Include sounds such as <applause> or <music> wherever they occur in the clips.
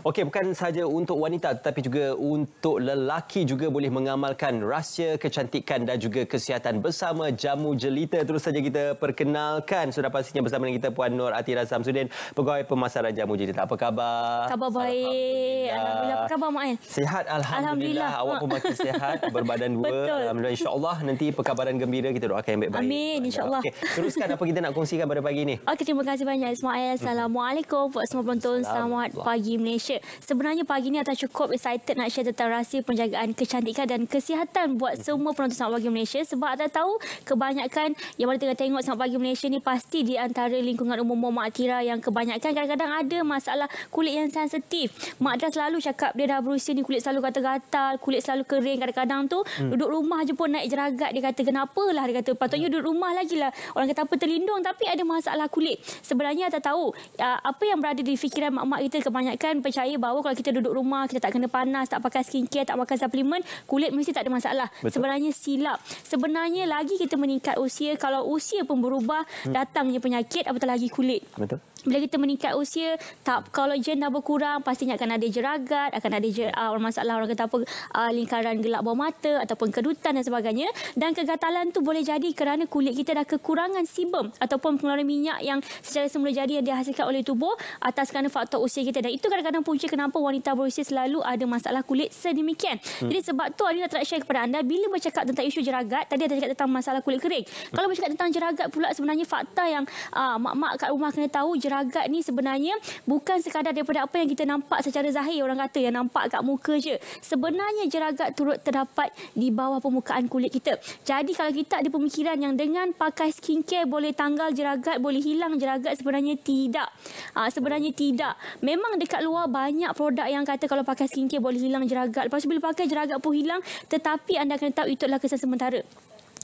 Okey, bukan sahaja untuk wanita tetapi juga untuk lelaki juga boleh mengamalkan rahsia kecantikan dan juga kesihatan bersama jamu jelita. Terus saja kita perkenalkan sudah pastinya bersama dengan kita Puan Nur Atira Samsudin, Pegawai Pemasaran Jamu Jelita. Apa khabar? Khabar baik. Alhamdulillah. Apa khabar Mak Ail? Sihat Alhamdulillah. Alhamdulillah. Awak pun masih sihat, <laughs> berbadan dua. Betul. Alhamdulillah insyaAllah nanti perkabaran gembira kita doakan yang baik-baik. Amin insyaAllah. Okay. Teruskan apa kita nak kongsikan pada pagi ini. Okey, terima kasih banyak Ismail. Mhm. Assalamualaikum buat semua penonton. Selamat pagi Malaysia. Encik. Sebenarnya pagi ini Atas cukup excited nak share tentang rahsia penjagaan kecantikan dan kesihatan buat semua penonton Selamat Pagi Malaysia. Sebab ada tahu kebanyakan yang mana tengah tengok Selamat Pagi Malaysia ni pasti di antara lingkungan umum Mom Mak Tira yang kebanyakan kadang-kadang ada masalah kulit yang sensitif. Mak Tira selalu cakap dia dah berusia ni kulit selalu kata gatal, kulit selalu kering kadang-kadang tu. Hmm. Duduk rumah je pun naik jeragat. Dia kata kenapa lah, Dia kata patutnya duduk rumah lagi lah. Orang kata apa terlindung tapi ada masalah kulit. Sebenarnya ada tahu ah, apa yang berada di fikiran mak-mak kita kebanyakan pencari percaya bahawa kalau kita duduk rumah, kita tak kena panas, tak pakai skincare, tak makan suplemen, kulit mesti tak ada masalah. Betul. Sebenarnya silap. Sebenarnya lagi kita meningkat usia, kalau usia pun berubah, hmm. datangnya penyakit apatah lagi kulit. Betul. Bila kita meningkat usia, tak kolagen dah berkurang, pastinya akan ada jeragat, akan ada je, uh, ah, orang masalah orang kata apa uh, lingkaran gelap bawah mata ataupun kedutan dan sebagainya. Dan kegatalan tu boleh jadi kerana kulit kita dah kekurangan sebum ataupun pengeluaran minyak yang secara semula jadi yang dihasilkan oleh tubuh atas kerana faktor usia kita. Dan itu kadang-kadang punca kenapa wanita berusia selalu ada masalah kulit sedemikian. Hmm. Jadi sebab tu Alina nak share kepada anda bila bercakap tentang isu jeragat, tadi ada cakap tentang masalah kulit kering. Hmm. Kalau bercakap tentang jeragat pula sebenarnya fakta yang ah, mak-mak kat rumah kena tahu jeragat ni sebenarnya bukan sekadar daripada apa yang kita nampak secara zahir orang kata yang nampak kat muka je. Sebenarnya jeragat turut terdapat di bawah permukaan kulit kita. Jadi kalau kita ada pemikiran yang dengan pakai skincare boleh tanggal jeragat, boleh hilang jeragat sebenarnya tidak. Uh, sebenarnya tidak. Memang dekat luar banyak produk yang kata kalau pakai skincare boleh hilang jeragat. Lepas tu bila pakai jeragat pun hilang tetapi anda kena tahu itu adalah kesan sementara.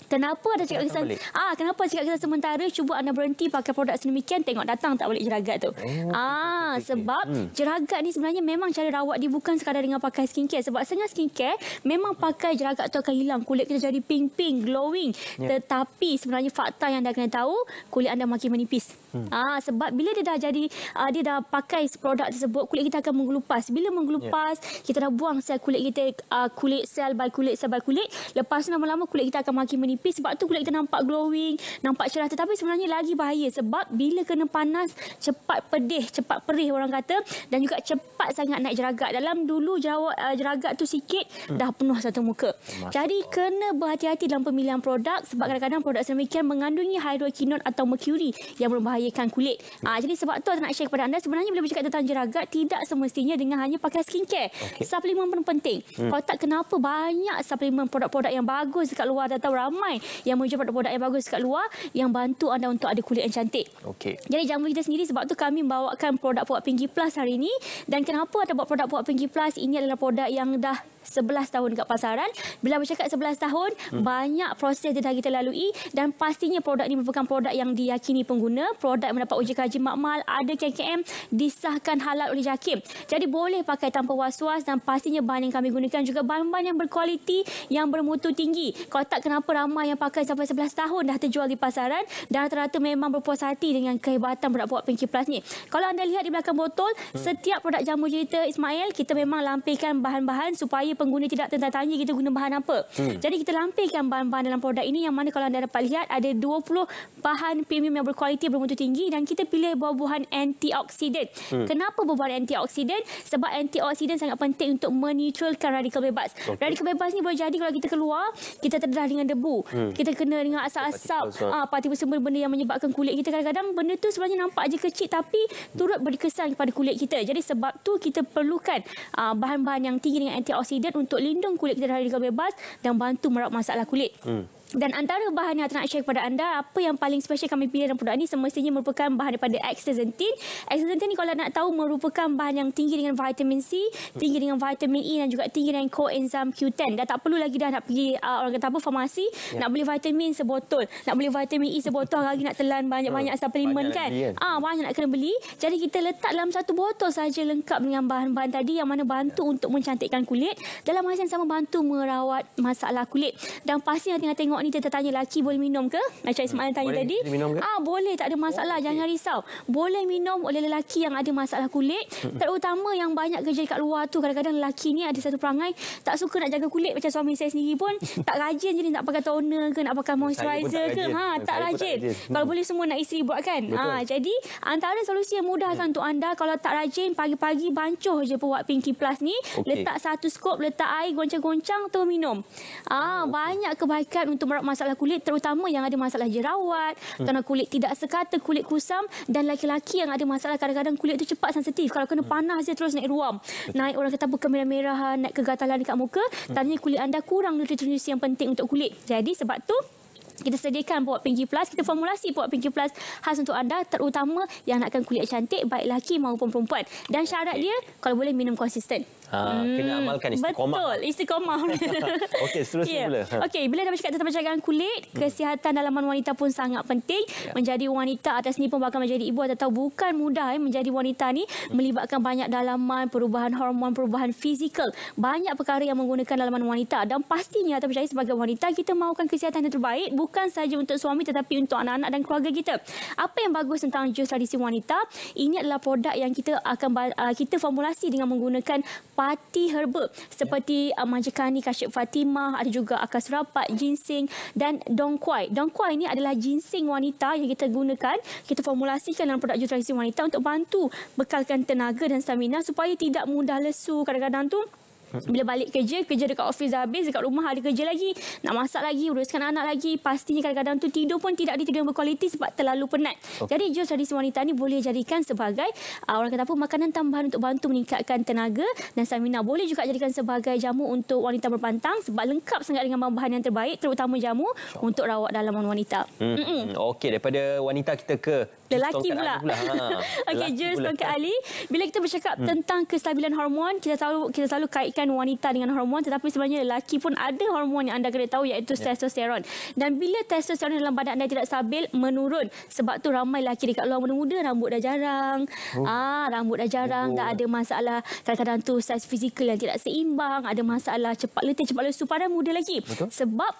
Kenapa ada cakap kesan? Ah, kenapa cakap kesan sementara cuba anda berhenti pakai produk sedemikian tengok datang tak boleh jeragat tu. Oh, ah, sebab hmm. jeragat ni sebenarnya memang cara rawat dia bukan sekadar dengan pakai skincare sebab setengah skincare memang pakai jeragat tu akan hilang kulit kita jadi pink-pink, glowing. Yeah. Tetapi sebenarnya fakta yang anda kena tahu, kulit anda makin menipis. Hmm. Ah, sebab bila dia dah jadi uh, dia dah pakai produk tersebut, kulit kita akan mengelupas. Bila mengelupas, yeah. kita dah buang sel kulit kita uh, kulit sel by kulit sel by kulit. Lepas lama-lama kulit kita akan makin menipis nipis sebab tu kulit kita nampak glowing, nampak cerah tetapi sebenarnya lagi bahaya sebab bila kena panas cepat pedih, cepat perih orang kata dan juga cepat sangat naik jeragat. Dalam dulu jerawat uh, eh, jeragat tu sikit hmm. dah penuh satu muka. Masa. Jadi kena berhati-hati dalam pemilihan produk sebab kadang-kadang produk sedemikian mengandungi hydroquinone atau mercury yang membahayakan kulit. Hmm. Uh, jadi sebab tu saya nak share kepada anda sebenarnya bila bercakap tentang jeragat tidak semestinya dengan hanya pakai skincare. Okay. Suplemen pun penting. Hmm. Kalau tak kenapa banyak suplemen produk-produk yang bagus dekat luar datang ramai ramai yang menjual produk-produk yang bagus kat luar yang bantu anda untuk ada kulit yang cantik. Okey. Jadi jamu kita sendiri sebab tu kami membawakan produk Puak Pinggi Plus hari ini dan kenapa ada buat produk Puak Pinggi Plus ini adalah produk yang dah 11 tahun dekat pasaran. Bila bercakap 11 tahun, hmm. banyak proses dia dah kita lalui dan pastinya produk ini merupakan produk yang diyakini pengguna. Produk mendapat uji kaji makmal, ada KKM disahkan halal oleh JAKIM. Jadi boleh pakai tanpa was-was dan pastinya bahan yang kami gunakan juga bahan-bahan yang berkualiti yang bermutu tinggi. Kalau tak kenapa ramai yang pakai sampai 11 tahun dah terjual di pasaran dan rata-rata memang berpuas hati dengan kehebatan produk buat Pinky Plus ni. Kalau anda lihat di belakang botol, hmm. setiap produk jamu cerita Ismail, kita memang lampirkan bahan-bahan supaya pengguna tidak tertanya kita guna bahan apa. Hmm. Jadi kita lampirkan bahan-bahan dalam produk ini yang mana kalau anda dapat lihat ada 20 bahan premium yang berkualiti bermutu tinggi dan kita pilih buah-buahan antioksidan. Hmm. Kenapa buah-buahan antioksidan? Sebab antioksidan sangat penting untuk menetralkan radikal bebas. Okay. Radikal bebas ni boleh jadi kalau kita keluar, kita terdedah dengan debu, hmm. kita kena dengan asap-asap, partikel ah, semua benda yang menyebabkan kulit kita kadang-kadang benda tu sebenarnya nampak aja kecil tapi turut berkesan kepada kulit kita. Jadi sebab tu kita perlukan ah, bahan-bahan yang tinggi dengan antioksidan ingredient untuk lindung kulit kita dari radikal bebas dan bantu meraup masalah kulit. Hmm. Dan antara bahan yang saya nak share kepada anda, apa yang paling special kami pilih dalam produk ini semestinya merupakan bahan daripada Exazentin. Exazentin ini kalau nak tahu merupakan bahan yang tinggi dengan vitamin C, tinggi dengan vitamin E dan juga tinggi dengan koenzim Q10. Dah tak perlu lagi dah nak pergi uh, orang kata apa farmasi, ya. nak beli vitamin sebotol, nak beli vitamin E sebotol hari nak telan banyak-banyak uh, suplemen kan? kan. Ah kan? banyak nak kena beli. Jadi kita letak dalam satu botol saja lengkap dengan bahan-bahan tadi yang mana bantu ya. untuk mencantikkan kulit dalam masa yang sama bantu merawat masalah kulit. Dan pasti nanti tengok tengok ni kita tanya laki boleh minum ke? Macam Ismail hmm, tanya boleh, tadi. Ah boleh tak ada masalah oh, jangan okay. risau. Boleh minum oleh lelaki yang ada masalah kulit. Hmm. Terutama yang banyak kerja dekat luar tu kadang-kadang lelaki ni ada satu perangai tak suka nak jaga kulit macam suami saya sendiri pun <laughs> tak rajin jadi tak pakai toner ke nak pakai oh, moisturizer ke ha tak rajin. rajin. Hmm. Kalau boleh semua nak isteri buat kan. Ha, jadi antara solusi yang mudah kan untuk anda kalau tak rajin pagi-pagi bancuh je buat Pinky Plus ni okay. letak satu skop letak air goncang-goncang tu minum. Ah oh, banyak okay. kebaikan untuk kemerap masalah kulit terutama yang ada masalah jerawat, hmm. tanah kulit tidak sekata, kulit kusam dan laki-laki yang ada masalah kadang-kadang kulit itu cepat sensitif. Kalau kena hmm. panas dia terus naik ruam. Naik orang kata buka merah-merah, naik kegatalan dekat muka, hmm. Tanya kulit anda kurang nutrisi yang penting untuk kulit. Jadi sebab tu kita sediakan buat Pinky Plus, kita formulasi buat Pinky Plus khas untuk anda terutama yang nakkan kulit cantik baik lelaki maupun perempuan. Dan syarat dia kalau boleh minum konsisten. Ha, kena hmm, amalkan istiqomah. Betul, istiqomah. <laughs> Okey, seterusnya yeah. pula. Ha. Okey, bila dah bercakap tentang penjagaan kulit, hmm. kesihatan dalaman wanita pun sangat penting. Yeah. Menjadi wanita atas ni pun bakal menjadi ibu atau tahu bukan mudah eh, menjadi wanita ni hmm. melibatkan banyak dalaman, perubahan hormon, perubahan fizikal. Banyak perkara yang menggunakan dalaman wanita dan pastinya atau percaya sebagai wanita kita mahukan kesihatan yang terbaik bukan sahaja untuk suami tetapi untuk anak-anak dan keluarga kita. Apa yang bagus tentang jus tradisi wanita? Ini adalah produk yang kita akan ah, kita formulasi dengan menggunakan pati herba seperti yeah. Uh, majikani kasyif Fatimah ada juga akas rapat ginseng dan dongkuai. Dongkuai ini adalah ginseng wanita yang kita gunakan kita formulasikan dalam produk jutra wanita untuk bantu bekalkan tenaga dan stamina supaya tidak mudah lesu kadang-kadang tu bila balik kerja, kerja dekat office dah habis, dekat rumah ada kerja lagi, nak masak lagi, uruskan anak lagi, pastinya kadang-kadang tu tidur pun tidak ditidur berkualiti sebab terlalu penat. Okay. Oh. Jadi jus tradisi wanita ni boleh jadikan sebagai uh, orang kata apa makanan tambahan untuk bantu meningkatkan tenaga dan stamina. Boleh juga jadikan sebagai jamu untuk wanita berpantang sebab lengkap sangat dengan bahan-bahan yang terbaik terutama jamu Shop. untuk rawat dalam wanita. Hmm. Mm -mm. Okey, daripada wanita kita ke Lelaki pula. pula. Ha, <laughs> okey, jus tongkat ali. Bila kita bercakap hmm. tentang kestabilan hormon, kita tahu kita selalu kaitkan kebanyakan wanita dengan hormon tetapi sebenarnya lelaki pun ada hormon yang anda kena tahu iaitu yeah. testosteron. Dan bila testosteron dalam badan anda tidak stabil, menurun. Sebab tu ramai lelaki dekat luar muda-muda rambut dah jarang. Oh. Ah, rambut dah jarang, oh. tak ada masalah kadang-kadang tu saiz fizikal yang tidak seimbang, ada masalah cepat letih, cepat lesu pada muda lagi. Betul? Sebab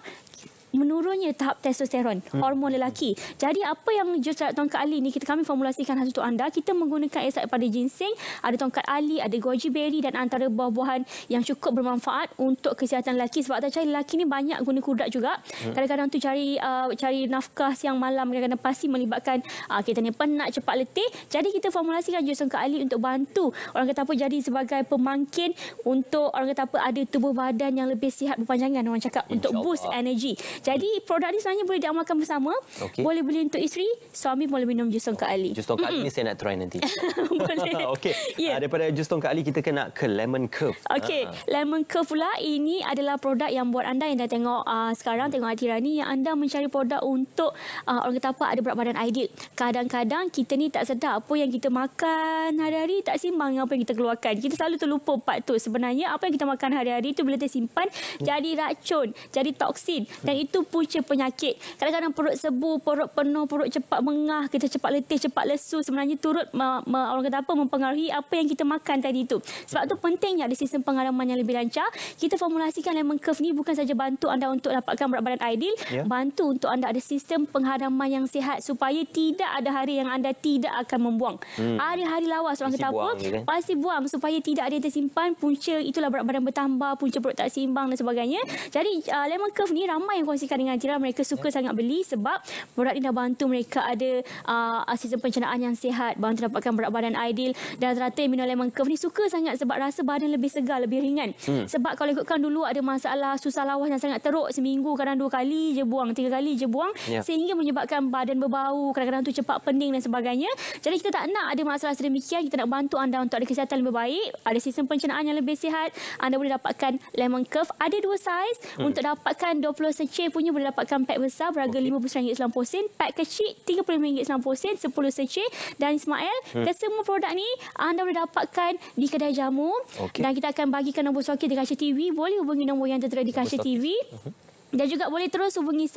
menurunnya tahap testosteron hmm. hormon lelaki. Jadi apa yang jurat tongkat ali ni kita kami formulasikan untuk anda kita menggunakan esai pada ginseng, ada tongkat ali, ada goji berry dan antara buah-buahan yang cukup bermanfaat untuk kesihatan lelaki sebab tak cari lelaki ni banyak guna kudrat juga. Hmm. Kadang-kadang hmm. tu cari uh, cari nafkah siang malam kadang-kadang pasti melibatkan uh, kita ni penat cepat letih. Jadi kita formulasikan jurat tongkat ali untuk bantu orang kata apa jadi sebagai pemangkin untuk orang kata apa ada tubuh badan yang lebih sihat berpanjangan orang cakap Insya untuk boost energy. Jadi produk ni sebenarnya boleh diamalkan bersama. Okay. Boleh beli untuk isteri, suami boleh minum jus tongkat ali. Jus tongkat ali saya nak try nanti. <laughs> boleh. <laughs> Okey. Yeah. Ya. Uh, daripada jus tongkat ali kita kena ke lemon curve. Okey, uh-huh. lemon curve pula ini adalah produk yang buat anda yang dah tengok uh, sekarang tengok Atira ni yang anda mencari produk untuk uh, orang kata apa ada berat badan ideal. Kadang-kadang kita ni tak sedar apa yang kita makan hari-hari tak simbang dengan apa yang kita keluarkan. Kita selalu terlupa part tu. Sebenarnya apa yang kita makan hari-hari tu bila tersimpan hmm. jadi racun, jadi toksin dan hmm itu punca penyakit. Kadang-kadang perut sebu, perut penuh, perut cepat mengah, kita cepat letih, cepat lesu sebenarnya turut ma, orang kata apa mempengaruhi apa yang kita makan tadi itu. Sebab itu pentingnya ada sistem pengalaman yang lebih lancar. Kita formulasikan lemon curve ni bukan saja bantu anda untuk dapatkan berat badan ideal, ya. bantu untuk anda ada sistem penghadaman yang sihat supaya tidak ada hari yang anda tidak akan membuang. Hmm. Hari-hari hmm. lawas orang kata apa, kan? pasti buang supaya tidak ada tersimpan punca itulah berat badan bertambah, punca perut tak seimbang dan sebagainya. Jadi uh, lemon curve ni ramai yang kongsikan dengan Ajira mereka suka ya. sangat beli sebab produk ini dah bantu mereka ada uh, sistem pencernaan yang sihat bantu dapatkan berat badan ideal dan rata Mino Lemon Curve ni suka sangat sebab rasa badan lebih segar lebih ringan hmm. sebab kalau ikutkan dulu ada masalah susah lawas yang sangat teruk seminggu kadang dua kali je buang tiga kali je buang ya. sehingga menyebabkan badan berbau kadang-kadang tu cepat pening dan sebagainya jadi kita tak nak ada masalah sedemikian kita nak bantu anda untuk ada kesihatan lebih baik ada sistem pencernaan yang lebih sihat anda boleh dapatkan Lemon Curve ada dua saiz hmm. untuk dapatkan 20 secer yang punya boleh dapatkan pack besar beraga RM15.90, okay. pak kecil RM30.90, 10 secik dan Ismail, hmm. kesemua produk ni anda boleh dapatkan di kedai jamu okay. dan kita akan bagikan nombor soket di kaca TV. Boleh hubungi nombor yang tertera di kaca TV. Uh-huh. Hmm. Dan juga boleh terus hubungi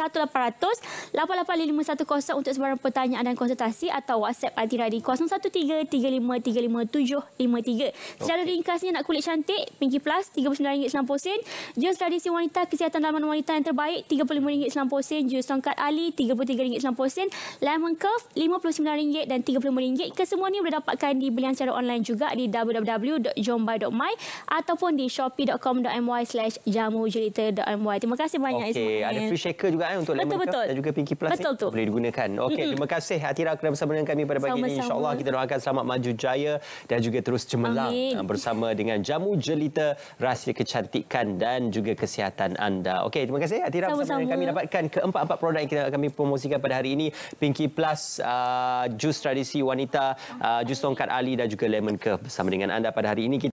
1800-88510 untuk sebarang pertanyaan dan konsultasi atau WhatsApp Aiti di 013-3535753. Secara ringkasnya nak kulit cantik, Pinky Plus RM39.60. Jus tradisi wanita kesihatan dalaman wanita yang terbaik RM35.60. Jus tongkat Ali RM33.60. Lemon Curve RM59 dan RM35. Kesemua ni boleh dapatkan di belian secara online juga di www.jomba.my ataupun di shopee.com.my slash jamujelita.my. Terima kasih banyak. Okay banyak okay. Ismail. Ada free shaker juga kan untuk lemon cup dan juga pinky Plus Betul Boleh digunakan. Okey, mm-hmm. terima kasih Atira kerana bersama dengan kami pada pagi Sama-sama. ini. InsyaAllah kita doakan selamat maju jaya dan juga terus cemerlang uh, bersama dengan jamu jelita rahsia kecantikan dan juga kesihatan anda. Okey, terima kasih Atira Sama-sama. bersama dengan kami dapatkan keempat-empat produk yang kita, kami promosikan pada hari ini. Pinky Plus, uh, jus tradisi wanita, uh, jus tongkat Ali dan juga lemon cup bersama dengan anda pada hari ini. Kita